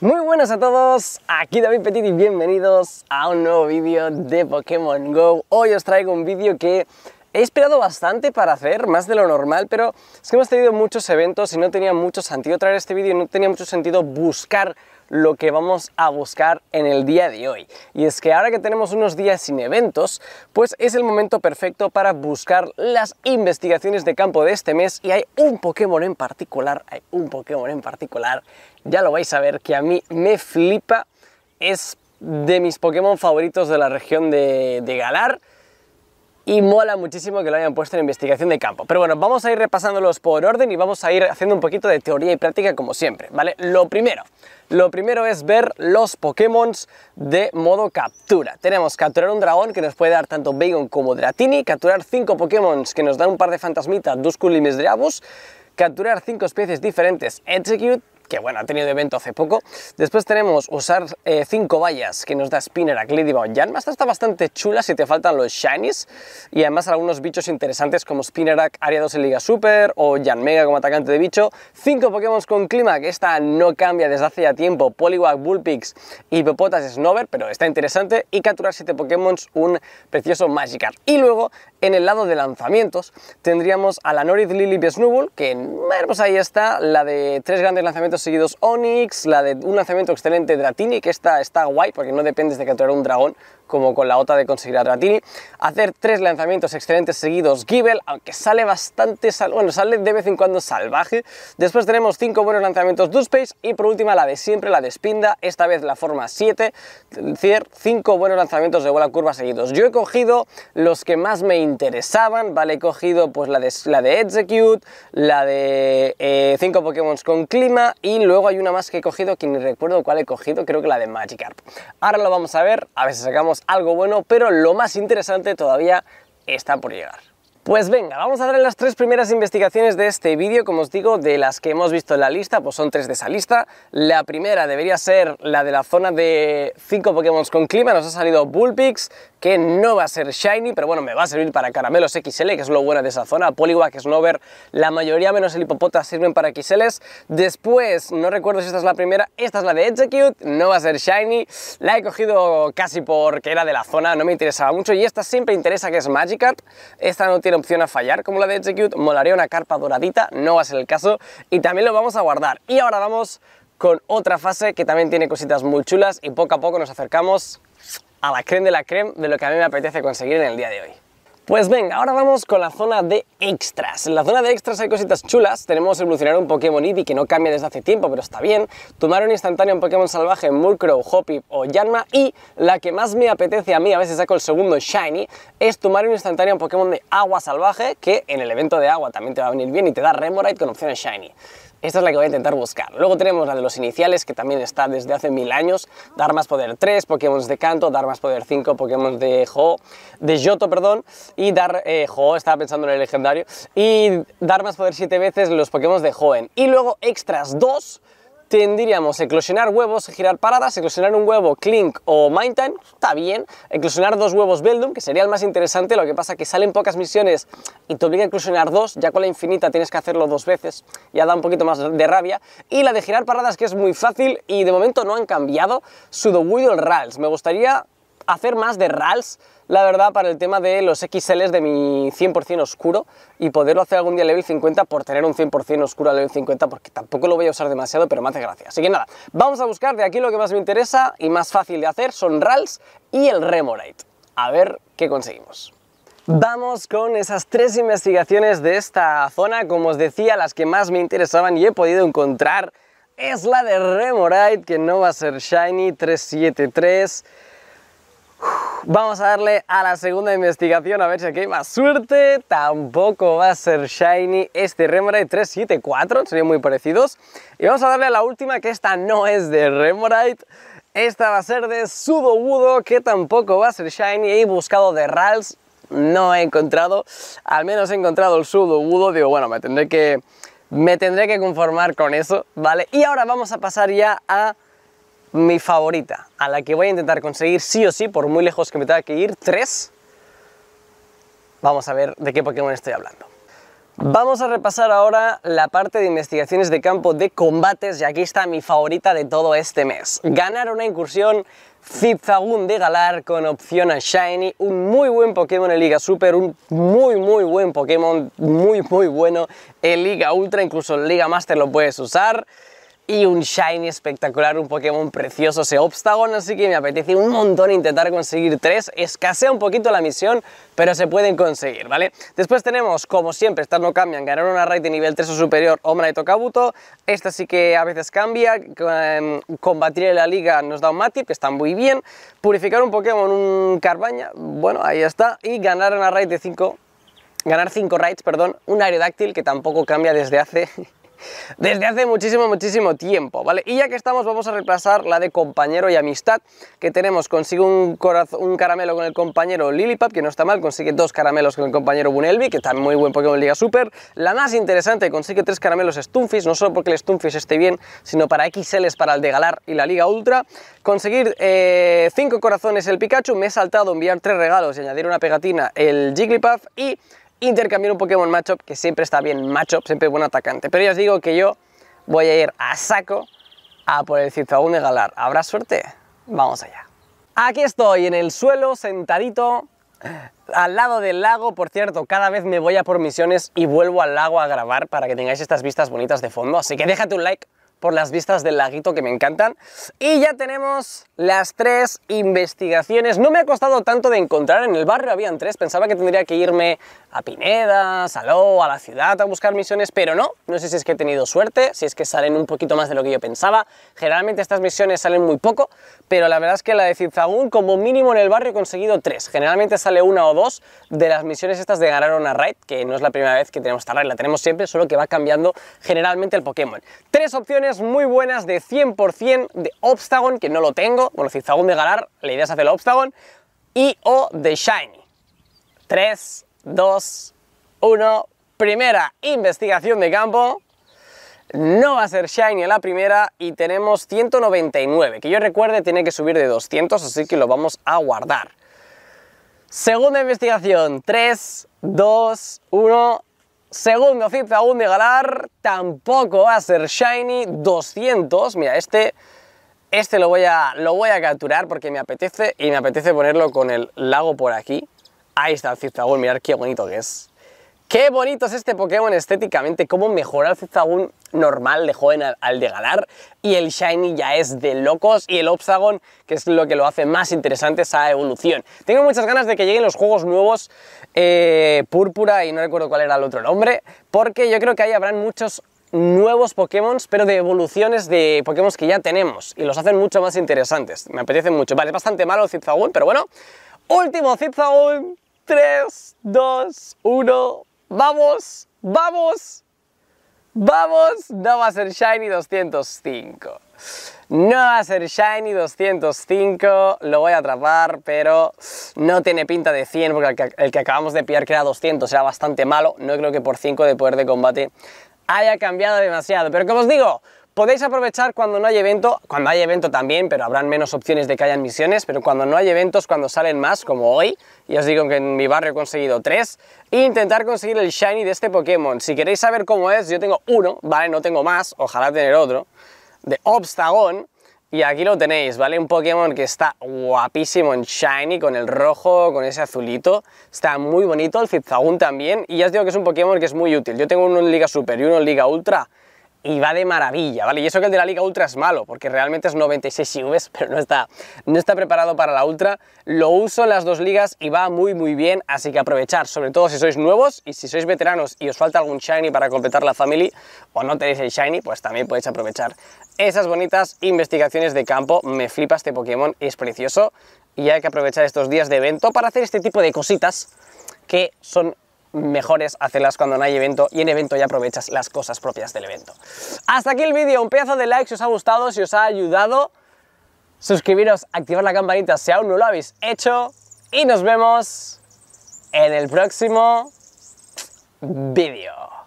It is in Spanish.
Muy buenas a todos, aquí David Petit y bienvenidos a un nuevo vídeo de Pokémon GO. Hoy os traigo un vídeo que he esperado bastante para hacer, más de lo normal, pero es que hemos tenido muchos eventos y no tenía mucho sentido traer este vídeo, no tenía mucho sentido buscar lo que vamos a buscar en el día de hoy. Y es que ahora que tenemos unos días sin eventos, pues es el momento perfecto para buscar las investigaciones de campo de este mes y hay un Pokémon en particular, hay un Pokémon en particular, ya lo vais a ver, que a mí me flipa, es de mis Pokémon favoritos de la región de, de Galar y mola muchísimo que lo hayan puesto en investigación de campo. Pero bueno, vamos a ir repasándolos por orden y vamos a ir haciendo un poquito de teoría y práctica como siempre, ¿vale? Lo primero, lo primero es ver los Pokémon de modo captura. Tenemos capturar un dragón que nos puede dar tanto Bagon como Dratini, capturar cinco Pokémon que nos dan un par de fantasmitas, Duskull y capturar cinco especies diferentes, Execute, que bueno, ha tenido evento hace poco. Después tenemos usar 5 eh, vallas que nos da Spinner, Aclid Jan. está bastante chula si te faltan los shinies y además algunos bichos interesantes como Spinnerack, Área 2 en Liga Super o Jan Mega como atacante de bicho. 5 Pokémon con clima, que esta no cambia desde hace ya tiempo. Poliwag, Bullpix y Popotas, Snover, pero está interesante. Y capturar 7 Pokémon, un precioso Magikarp. Y luego, en el lado de lanzamientos, tendríamos a la Norid Lily Snubbull, que pues ahí está, la de tres grandes lanzamientos seguidos Onix, la de un lanzamiento excelente Dratini, que esta está guay porque no dependes de capturar un dragón como con la otra de conseguir a Dratini, hacer tres lanzamientos excelentes seguidos Givel aunque sale bastante, bueno, sale de vez en cuando salvaje, después tenemos cinco buenos lanzamientos Duspace y por última la de siempre, la de Spinda, esta vez la forma 7, cinco buenos lanzamientos de bola curva seguidos. Yo he cogido los que más me interesaban, ¿vale? He cogido pues la de, la de Execute, la de 5 eh, Pokémon con clima y luego hay una más que he cogido, que ni recuerdo cuál he cogido, creo que la de Magikarp. Ahora lo vamos a ver, a ver si sacamos algo bueno, pero lo más interesante todavía está por llegar. Pues venga, vamos a darle las tres primeras investigaciones de este vídeo, como os digo, de las que hemos visto en la lista, pues son tres de esa lista. La primera debería ser la de la zona de 5 Pokémon con clima, nos ha salido Bullpix, que no va a ser shiny, pero bueno, me va a servir para caramelos XL, que es lo bueno de esa zona, Poliwag, Snover, la mayoría menos el hipopota sirven para XLs. Después, no recuerdo si esta es la primera, esta es la de Execute, no va a ser shiny, la he cogido casi porque era de la zona, no me interesaba mucho, y esta siempre interesa que es Magikarp, esta no tiene opción a fallar como la de Execute, molaría una carpa doradita, no va a ser el caso, y también lo vamos a guardar. Y ahora vamos con otra fase que también tiene cositas muy chulas y poco a poco nos acercamos a la creme de la creme de lo que a mí me apetece conseguir en el día de hoy. Pues venga, ahora vamos con la zona de extras. En la zona de extras hay cositas chulas. Tenemos evolucionar un Pokémon Eevee que no cambia desde hace tiempo, pero está bien. Tomar un instantáneo un Pokémon salvaje, Murkrow, Hoppip o Yanma. Y la que más me apetece a mí, a veces saco el segundo Shiny, es tomar un instantáneo un Pokémon de agua salvaje, que en el evento de agua también te va a venir bien y te da Remoraid con opciones Shiny. Esta es la que voy a intentar buscar. Luego tenemos la de los iniciales, que también está desde hace mil años. Dar más poder 3, Pokémon de Canto, Dar más poder 5, Pokémon de Jo. de Yoto, perdón, y Dar eh, estaba pensando en el legendario, y Dar más poder 7 veces los Pokémon de Joen. Y luego extras 2, tendríamos eclosionar huevos, girar paradas, eclosionar un huevo Clink o time, está bien, eclosionar dos huevos Beldum, que sería el más interesante, lo que pasa que salen pocas misiones y te obliga a eclosionar dos, ya con la infinita tienes que hacerlo dos veces, ya da un poquito más de rabia, y la de girar paradas que es muy fácil y de momento no han cambiado, widdle rails, me gustaría hacer más de RALs, la verdad, para el tema de los XLs de mi 100% oscuro y poderlo hacer algún día level 50 por tener un 100% oscuro a level 50 porque tampoco lo voy a usar demasiado, pero me hace gracia. Así que nada, vamos a buscar de aquí lo que más me interesa y más fácil de hacer son RALs y el Remorite. A ver qué conseguimos. Vamos con esas tres investigaciones de esta zona, como os decía, las que más me interesaban y he podido encontrar es la de Remorite, que no va a ser Shiny 373, Vamos a darle a la segunda investigación a ver si aquí hay más suerte. Tampoco va a ser Shiny este Remoraid 374, serían muy parecidos. Y vamos a darle a la última, que esta no es de Remoraid. Esta va a ser de Sudowoodo, que tampoco va a ser Shiny. He buscado de Rals, no he encontrado. Al menos he encontrado el Sudowoodo. Digo, bueno, me tendré que, me tendré que conformar con eso, ¿vale? Y ahora vamos a pasar ya a mi favorita, a la que voy a intentar conseguir sí o sí, por muy lejos que me tenga que ir, tres. Vamos a ver de qué Pokémon estoy hablando. Vamos a repasar ahora la parte de investigaciones de campo de combates y aquí está mi favorita de todo este mes. Ganar una incursión Zigzagoon de Galar con opción a Shiny, un muy buen Pokémon en Liga Super, un muy muy buen Pokémon, muy muy bueno en Liga Ultra, incluso en Liga Master lo puedes usar y un Shiny espectacular, un Pokémon precioso, ese Obstagon, así que me apetece un montón intentar conseguir tres. Escasea un poquito la misión, pero se pueden conseguir, ¿vale? Después tenemos, como siempre, estas no cambian, ganar una raid de nivel 3 o superior o y Tokabuto. Esta sí que a veces cambia, em, combatir en la liga nos da un Matip, que está muy bien. Purificar un Pokémon, un Carbaña, bueno, ahí está. Y ganar una raid de 5... Ganar 5 raids, perdón, un aerodáctil que tampoco cambia desde hace desde hace muchísimo, muchísimo tiempo, ¿vale? Y ya que estamos, vamos a reemplazar la de compañero y amistad, que tenemos, consigue un, un caramelo con el compañero Lilipap, que no está mal, consigue dos caramelos con el compañero Bunelby, que está muy buen Pokémon Liga Super. La más interesante, consigue tres caramelos Stunfish, no solo porque el Stunfish esté bien, sino para XLs para el de Galar y la Liga Ultra. Conseguir eh, cinco corazones el Pikachu, me he saltado enviar tres regalos y añadir una pegatina el Jigglypuff y intercambiar un Pokémon Machop, que siempre está bien macho, siempre buen atacante. Pero ya os digo que yo voy a ir a saco a por el cizagún de Galar. ¿Habrá suerte? Vamos allá. Aquí estoy, en el suelo, sentadito, al lado del lago. Por cierto, cada vez me voy a por misiones y vuelvo al lago a grabar para que tengáis estas vistas bonitas de fondo. Así que déjate un like, por las vistas del laguito que me encantan. Y ya tenemos las tres investigaciones. No me ha costado tanto de encontrar, en el barrio habían tres, pensaba que tendría que irme a Pineda, Saló, a la ciudad a buscar misiones, pero no, no sé si es que he tenido suerte, si es que salen un poquito más de lo que yo pensaba. Generalmente estas misiones salen muy poco, pero la verdad es que la de Zizagún como mínimo en el barrio he conseguido tres. Generalmente sale una o dos de las misiones estas de ganar una raid, que no es la primera vez que tenemos esta raid, la tenemos siempre, solo que va cambiando generalmente el Pokémon. Tres opciones muy buenas de 100% de Obstagon, que no lo tengo, bueno, si Zagun de Galar, la idea es hacer el Obstagon, y o de Shiny. 3, 2, 1, primera investigación de campo. No va a ser Shiny la primera y tenemos 199, que yo recuerde tiene que subir de 200, así que lo vamos a guardar. Segunda investigación, 3, 2, 1, Segundo zip de Galar, tampoco va a ser Shiny 200. Mira, este, este lo, voy a, lo voy a capturar porque me apetece y me apetece ponerlo con el lago por aquí. Ahí está el zip mirad qué bonito que es. Qué bonito es este Pokémon estéticamente, cómo mejorar el Zigzagoon normal de joven al, de Galar y el Shiny ya es de locos y el Obstagon, que es lo que lo hace más interesante esa evolución. Tengo muchas ganas de que lleguen los juegos nuevos eh, Púrpura y no recuerdo cuál era el otro nombre, porque yo creo que ahí habrán muchos nuevos Pokémon, pero de evoluciones de Pokémon que ya tenemos y los hacen mucho más interesantes. Me apetecen mucho. Vale, es bastante malo el pero bueno. Último Zigzagoon. 3, 2, 1... Vamos, vamos, vamos. No va a ser Shiny 205. No va a ser Shiny 205, lo voy a atrapar, pero no tiene pinta de 100 porque el que, acabamos de pillar que era 200 era bastante malo. No creo que por 5 de poder de combate haya cambiado demasiado. Pero como os digo, Podéis aprovechar cuando no hay evento, cuando hay evento también, pero habrán menos opciones de que hayan misiones, pero cuando no hay eventos, cuando salen más, como hoy, y os digo que en mi barrio he conseguido tres, e intentar conseguir el Shiny de este Pokémon. Si queréis saber cómo es, yo tengo uno, ¿vale? No tengo más, ojalá tener otro, de Obstagon, y aquí lo tenéis, ¿vale? Un Pokémon que está guapísimo en Shiny, con el rojo, con ese azulito. Está muy bonito, el Zipzagoon también. Y ya os digo que es un Pokémon que es muy útil. Yo tengo uno en Liga Super y uno en Liga Ultra y va de maravilla, ¿vale? Y eso que el de la Liga Ultra es malo, porque realmente es 96 IVs, e pero no está, no está preparado para la Ultra. Lo uso en las dos ligas y va muy muy bien, así que aprovechar, sobre todo si sois nuevos y si sois veteranos y os falta algún Shiny para completar la Family o no tenéis el Shiny, pues también podéis aprovechar esas bonitas investigaciones de campo. Me flipa este Pokémon, es precioso y hay que aprovechar estos días de evento para hacer este tipo de cositas que son mejores, hacerlas cuando no hay evento y en evento ya aprovechas las cosas propias del evento. Hasta aquí el vídeo, un pedazo de like si os ha gustado, si os ha ayudado. Suscribiros, activar la campanita si aún no lo habéis hecho y nos vemos en el próximo vídeo.